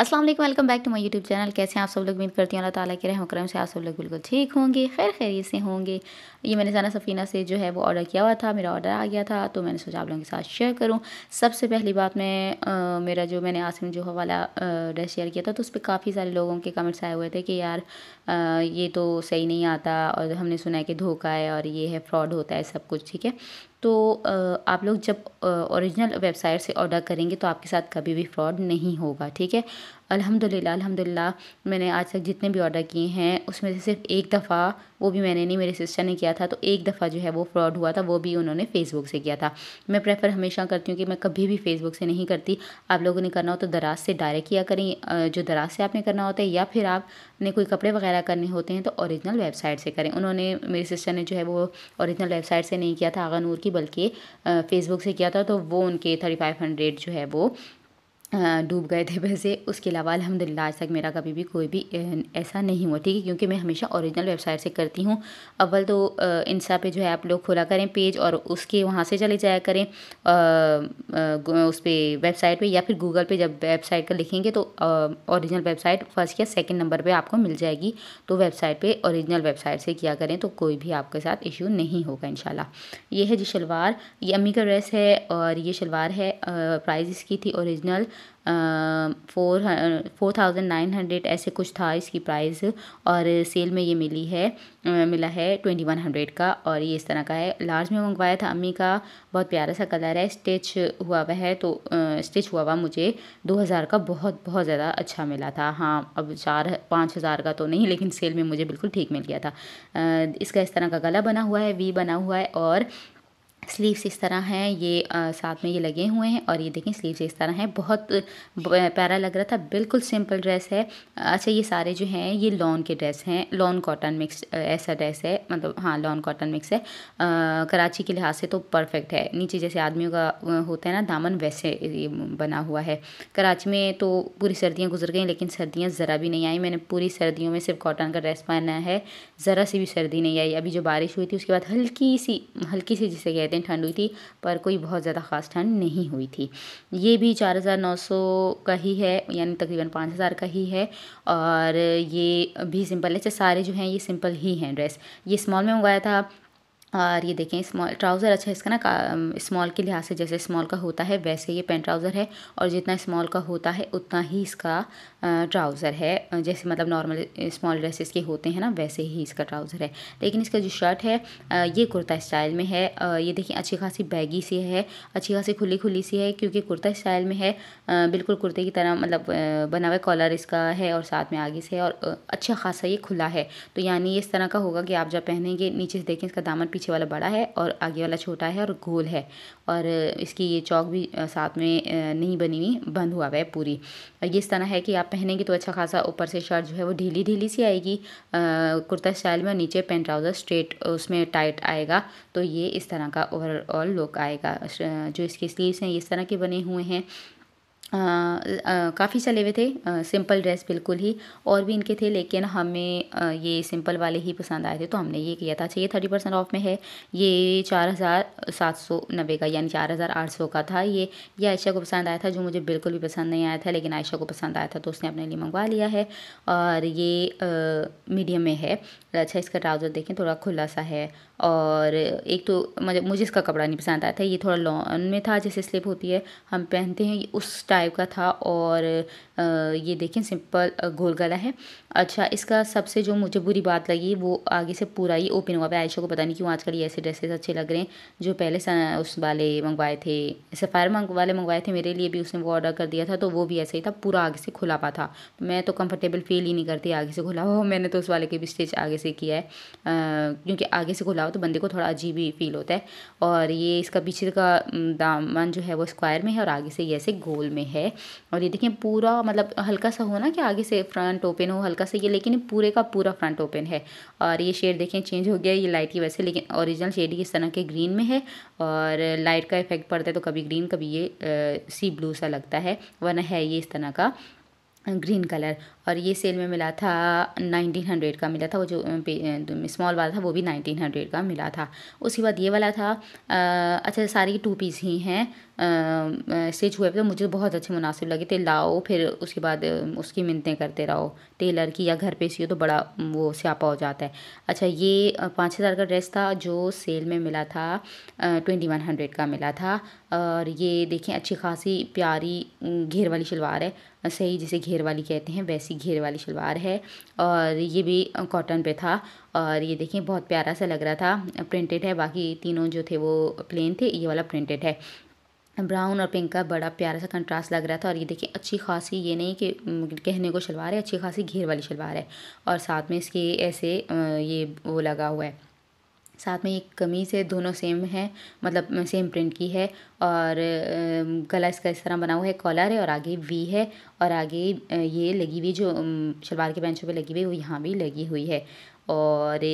Aslam welcome back to my YouTube channel कैसे हैं आप सब लोग उम्मीद करती हूँ अल्लाह ताला के रहम करम से आप सब लोग बिल्कुल ठीक होंगे खैर खैरियत से होंगे ये मैंने जाना सफ़ीना से जो है वो ऑर्डर किया हुआ था मेरा ऑर्डर आ गया था तो मैंने सोचा आप लोगों के साथ शेयर करूँ सबसे पहली बात मैं आ, मेरा जो मैंने आसिम जो वाला ड्रेस शेयर किया था तो उस पर काफ़ी सारे लोगों के कमेंट्स आए हुए थे कि यार आ, ये तो सही नहीं आता और हमने सुना है कि धोखा है और ये है फ्रॉड होता है सब कुछ ठीक है तो आप लोग जब ओरिजिनल वेबसाइट से ऑर्डर करेंगे तो आपके साथ कभी भी फ्रॉड नहीं होगा ठीक है अल्हम्दुलिल्लाह अल्हम्दुलिल्लाह मैंने आज तक जितने भी ऑर्डर किए हैं उसमें से सिर्फ एक दफ़ा वो भी मैंने नहीं मेरे सिस्टर ने किया था तो एक दफ़ा जो है वो फ्रॉड हुआ था वो भी उन्होंने फेसबुक से किया था मैं प्रेफर हमेशा करती हूँ कि मैं कभी भी फेसबुक से नहीं करती आप लोगों ने करना हो तो दराज से डायरेक्ट किया करें जो दराज से आपने करना होता है या फिर आपने कोई कपड़े वगैरह करने होते हैं तो ओरिजिनल वेबसाइट से करें उन्होंने मेरे सिस्टर ने जो है वो ओरिजिनल वेबसाइट से नहीं किया था आगा नूर की बल्कि फेसबुक से किया था तो वो उनके थर्टी फाइव हंड्रेड जो है वो डूब गए थे वैसे उसके अलावा अलहमदिल्ला आज तक मेरा कभी भी कोई भी ऐसा नहीं हुआ ठीक है क्योंकि मैं हमेशा ओरिजिनल वेबसाइट से करती हूँ अव्वल तो इंस्टा पे जो है आप लोग खोला करें पेज और उसके वहाँ से चले जाया करें उस पर वेबसाइट पे या फिर गूगल पे जब वेबसाइट का लिखेंगे तो ओरिजिनल वेबसाइट फर्स्ट या सेकेंड नंबर पर आपको मिल जाएगी तो वेबसाइट पर औरिजिनल वेबसाइट से किया करें तो कोई भी आपके साथ इशू नहीं होगा इन ये है जी शलवार ये अम्मी का ड्रेस है और ये शलवार है प्राइज़ इसकी थी original four four thousand nine hundred ऐसे कुछ था इसकी प्राइस और सेल में ये मिली है मिला है ट्वेंटी वन हंड्रेड का और ये इस तरह का है लार्ज में मंगवाया था अम्मी का बहुत प्यारा सा कलर है स्टिच हुआ हुआ है तो स्टिच हुआ हुआ मुझे दो हज़ार का बहुत बहुत ज़्यादा अच्छा मिला था हाँ अब चार पाँच हज़ार का तो नहीं लेकिन सेल में मुझे बिल्कुल ठीक मिल गया था इसका इस तरह का गला बना हुआ है वी बना हुआ है और स्लीव्स इस तरह हैं ये आ, साथ में ये लगे हुए हैं और ये देखें स्लीव्स इस तरह हैं बहुत प्यारा लग रहा था बिल्कुल सिंपल ड्रेस है अच्छा ये सारे जो हैं ये लॉन के ड्रेस हैं लॉन कॉटन मिक्स ऐसा ड्रेस है मतलब हाँ लॉन कॉटन मिक्स है आ, कराची के लिहाज से तो परफेक्ट है नीचे जैसे आदमियों का होता है ना दामन वैसे बना हुआ है कराची में तो पूरी सर्दियाँ गुजर गई लेकिन सर्दियाँ ज़रा भी नहीं आई मैंने पूरी सर्दियों में सिर्फ कॉटन का ड्रेस पहना है ज़रा सी भी सर्दी नहीं आई अभी जो बारिश हुई थी उसके बाद हल्की सी हल्की सी जिसे कहते हैं ठंड हुई थी पर कोई बहुत ज़्यादा ख़ास ठंड नहीं हुई थी ये भी चार हज़ार नौ सौ का ही है यानी तकरीबन पाँच हज़ार का ही है और ये भी सिंपल है अच्छा सारे जो हैं ये सिंपल ही हैं ड्रेस ये स्मॉल में मंगवाया था और ये देखें स्मॉल ट्राउज़र अच्छा इसका ना स्मॉल के लिहाज से जैसे स्मॉल का होता है वैसे ये पेंट ट्राउज़र है और जितना स्मॉल का होता है उतना ही इसका ट्राउज़र है जैसे मतलब नॉर्मल स्मॉल ड्रेसेस के होते हैं ना वैसे ही इसका ट्राउज़र है लेकिन इसका जो शर्ट है ये कुर्ता स्टाइल में है ये देखें अच्छी खासी बैगी सी है अच्छी खासी खुली खुली सी है क्योंकि कुर्ता स्टाइल में है बिल्कुल कुर्ते की तरह मतलब बना हुआ कॉलर इसका है और साथ में आगे से है और अच्छा खासा ये खुला है तो यानी इस तरह का होगा कि आप जब पहनेंगे नीचे से देखें इसका दामन पीछे वाला बड़ा है और आगे वाला छोटा है और गोल है और इसकी ये चौक भी साथ में नहीं बनी हुई बंद हुआ हुआ है पूरी ये इस तरह है कि आप पहनेंगे तो अच्छा खासा ऊपर से शर्ट जो है वो ढीली ढीली सी आएगी कुर्ता स्टाइल में और नीचे पेंट ट्राउज़र स्ट्रेट उसमें टाइट आएगा तो ये इस तरह का ओवरऑल लुक आएगा जो इसके स्लीव्स हैं इस तरह के बने हुए हैं काफ़ी चले हुए थे आ, सिंपल ड्रेस बिल्कुल ही और भी इनके थे लेकिन हमें आ, ये सिंपल वाले ही पसंद आए थे तो हमने ये किया था अच्छा ये थर्टी परसेंट ऑफ में है ये चार हज़ार सात सौ नब्बे का यानी चार हज़ार आठ सौ का था ये ये आयशा को पसंद आया था जो मुझे बिल्कुल भी पसंद नहीं आया था लेकिन आयशा को पसंद आया था तो उसने अपने लिए मंगवा लिया है और ये मीडियम में है अच्छा इसका ट्राउज़र देखें थोड़ा खुला सा है और एक तो मुझे इसका कपड़ा नहीं पसंद आया था ये थोड़ा लॉन में था जैसे स्लिप होती है हम पहनते हैं उस टाइप टाइप का था और ये देखें सिंपल गोल गला है अच्छा इसका सबसे जो मुझे बुरी बात लगी वो आगे से पूरा ही ओपन हुआ है आयशा को पता नहीं क्यों आजकल ये ऐसे ड्रेसेस अच्छे लग रहे हैं जो पहले उस वाले मंगवाए थे सफ़ायर मंग वाले मंगवाए थे मेरे लिए भी उसने वो ऑर्डर कर दिया था तो वो भी ऐसे ही था पूरा आगे से खुला हुआ था मैं तो कंफर्टेबल फील ही नहीं करती आगे से खुला हुआ मैंने तो उस वाले के भी स्टिच आगे से किया है क्योंकि आगे से खुला हुआ तो बंदे को थोड़ा अजीब ही फील होता है और ये इसका पीछे का दामन जो है वो स्क्वायर में है और आगे से ये ऐसे गोल में है है और ये देखिए पूरा मतलब हल्का सा हो ना कि आगे से फ्रंट ओपन हो हल्का सा ये लेकिन पूरे का पूरा फ्रंट ओपन है और ये शेड देखें चेंज हो गया ये लाइट की वैसे लेकिन ओरिजिनल शेड इस तरह के ग्रीन में है और लाइट का इफेक्ट पड़ता है तो कभी ग्रीन कभी ये सी ब्लू सा लगता है वरना है ये इस तरह का ग्रीन कलर और ये सेल में मिला था नाइनटीन हंड्रेड का मिला था वो जो स्मॉल वाला था वो भी नाइनटीन हंड्रेड का मिला था उसके बाद ये वाला था आ, अच्छा सारी टू पीस ही हैं स्टिच हुए तो मुझे बहुत अच्छे मुनासिब लगे थे लाओ फिर उसके बाद उसकी मिनतें करते रहो टेलर की या घर पे सियो तो बड़ा वो स्यापा हो जाता है अच्छा ये पाँच हज़ार का ड्रेस था जो सेल में मिला था ट्वेंटी वन हंड्रेड का मिला था और ये देखें अच्छी खासी प्यारी घेर वाली शलवार है सही जिसे घेर वाली कहते हैं वैसी सी घेर वाली शलवार है और ये भी कॉटन पे था और ये देखिए बहुत प्यारा सा लग रहा था प्रिंटेड है बाकी तीनों जो थे वो प्लेन थे ये वाला प्रिंटेड है ब्राउन और पिंक का बड़ा प्यारा सा कंट्रास्ट लग रहा था और ये देखिए अच्छी खासी ये नहीं कि कहने को शलवार है अच्छी खासी घेर वाली शलवार है और साथ में इसके ऐसे ये वो लगा हुआ है साथ में एक कमीज़ है दोनों सेम है मतलब सेम प्रिंट की है और गला इसका इस तरह बना हुआ है कॉलर है और आगे वी है और आगे ये लगी हुई जो शलवार के बेंचों पे लगी हुई वो यहाँ भी लगी हुई है और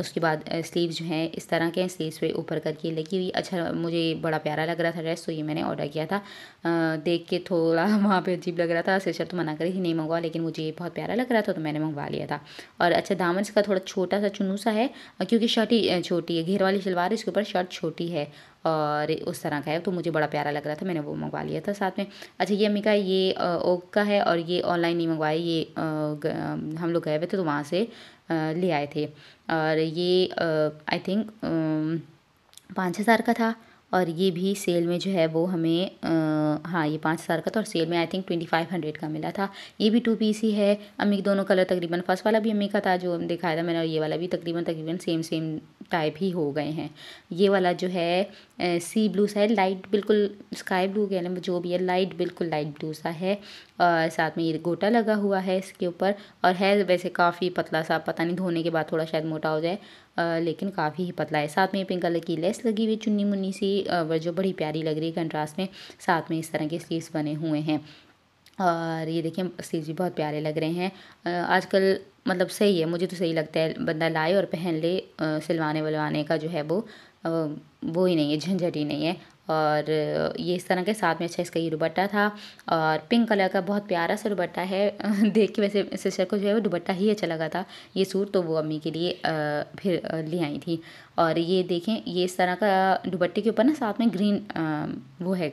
उसके बाद स्लीव्स जो हैं इस तरह के हैं स्लीव्स पे ऊपर करके लगी हुई अच्छा मुझे बड़ा प्यारा लग रहा था ड्रेस तो ये मैंने ऑर्डर किया था आ, देख के थोड़ा वहाँ पे अजीब लग रहा था सिस्टर तो मना करी थी नहीं मंगवा लेकिन मुझे ये बहुत प्यारा लग रहा था तो मैंने मंगवा लिया था और अच्छा दामन इसका थोड़ा छोटा सा चुनूसा है क्योंकि शर्ट ही छोटी है घेर वाली शलवार इसके ऊपर शर्ट छोटी है और उस तरह का है तो मुझे बड़ा प्यारा लग रहा था मैंने वो मंगवा लिया था साथ में अच्छा ये अम्मी का ये ओक का है और ये ऑनलाइन नहीं मंगवाया ये हम लोग गए हुए थे तो वहाँ से ले आए थे और ये आई थिंक पाँच हज़ार का था और ये भी सेल में जो है वो हमें आ, हाँ ये पाँच हज़ार का था और सेल में I think twenty five hundred का मिला था ये भी टू पीस ही है अम्मी के दोनों कलर तकरीबन फर्स्ट वाला भी अम्मी का था जो दिखाया था मैंने और ये वाला भी तकरीबन तकरीबन सेम सेम टाइप ही हो गए हैं ये वाला जो है सी ब्लू सा है लाइट बिल्कुल स्काई ब्लू कह जो भी है लाइट बिल्कुल लाइट ब्लू सा है और साथ में ये गोटा लगा हुआ है इसके ऊपर और है वैसे काफ़ी पतला सा पता नहीं धोने के बाद थोड़ा शायद मोटा हो जाए आ, लेकिन काफ़ी ही पतला है साथ में पिंक कलर की लेस लगी हुई चुन्नी मुन्नी सी जो बड़ी प्यारी लग रही है कंट्रास्ट में साथ में इस तरह के स्लीव्स बने हुए हैं और ये देखिए सीज भी बहुत प्यारे लग रहे हैं आजकल मतलब सही है मुझे तो सही लगता है बंदा लाए और पहन ले सिलवाने वलवाने का जो है वो वो ही नहीं है झंझट ही नहीं है और ये इस तरह के साथ में अच्छा इसका ये दुबट्टा था और पिंक कलर का बहुत प्यारा सा दुबट्टा है देख के वैसे सिस्टर को जो है वो दुबट्टा ही अच्छा लगा था ये सूट तो वो अम्मी के लिए फिर ले आई थी और ये देखें ये इस तरह का दुबट्टे के ऊपर ना साथ में ग्रीन वो है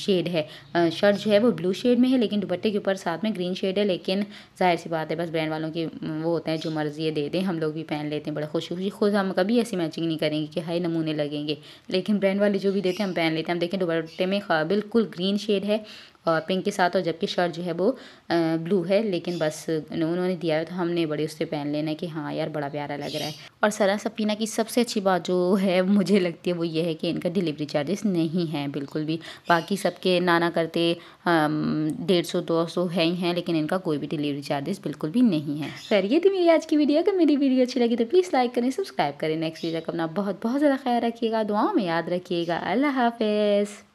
शेड है शर्ट जो है वो ब्लू शेड में है लेकिन दुबट्टे के ऊपर साथ में ग्रीन शेड है लेकिन जाहिर सी बात है बस ब्रांड वालों की वो होते हैं जो मर्ज़ी है दे दें हम लोग भी पहन लेते हैं बड़े खुशी खुशी खुद हम कभी ऐसी मैचिंग नहीं करेंगे कि हाई नमूने लगेंगे लेंगे लेकिन ब्रांड वाले जो भी देते हैं हम पहन लेते हैं हम देखें दुपट्टे में बिल्कुल ग्रीन शेड है और पिंक के साथ और जबकि शर्ट जो है वो ब्लू है लेकिन बस उन्होंने दिया है तो हमने बड़े उससे पहन लेना है कि हाँ यार बड़ा प्यारा लग रहा है और सरा सपीना की सबसे अच्छी बात जो है मुझे लगती है वो ये है कि इनका डिलीवरी चार्जेस नहीं है बिल्कुल भी बाकी सबके नाना करते डेढ़ सौ दो सौ है ही हैं लेकिन इनका कोई भी डिलीवरी चार्जेस बिल्कुल भी नहीं है खैर ये थी मेरी आज की वीडियो अगर मेरी वीडियो अच्छी लगी तो प्लीज़ लाइक करें सब्सक्राइब करें नेक्स्ट वीडियो का अपना बहुत बहुत ज़्यादा ख्याल रखिएगा दुआओं में याद रखिएगा अल्लाह हाफिज़